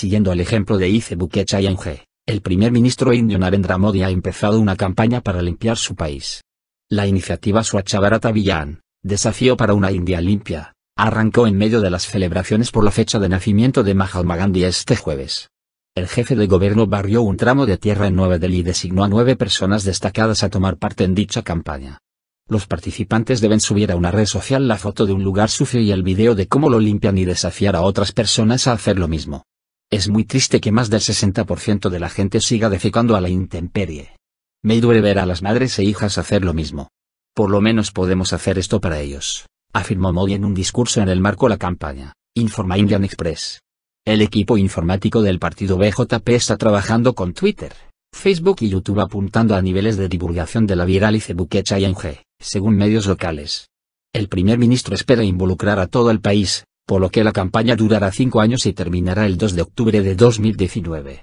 Siguiendo el ejemplo de y Chayanje, el primer ministro indio Narendra Modi ha empezado una campaña para limpiar su país. La iniciativa Swachh Villan, desafío para una India limpia, arrancó en medio de las celebraciones por la fecha de nacimiento de Mahatma Gandhi este jueves. El jefe de gobierno barrió un tramo de tierra en Nueva Delhi y designó a nueve personas destacadas a tomar parte en dicha campaña. Los participantes deben subir a una red social la foto de un lugar sucio y el video de cómo lo limpian y desafiar a otras personas a hacer lo mismo. Es muy triste que más del 60% de la gente siga defecando a la intemperie. Me duele ver a las madres e hijas hacer lo mismo. Por lo menos podemos hacer esto para ellos, afirmó Modi en un discurso en el marco de la campaña, informa Indian Express. El equipo informático del partido BJP está trabajando con Twitter, Facebook y YouTube apuntando a niveles de divulgación de la viralice buquecha y según medios locales. El primer ministro espera involucrar a todo el país, por lo que la campaña durará cinco años y terminará el 2 de octubre de 2019.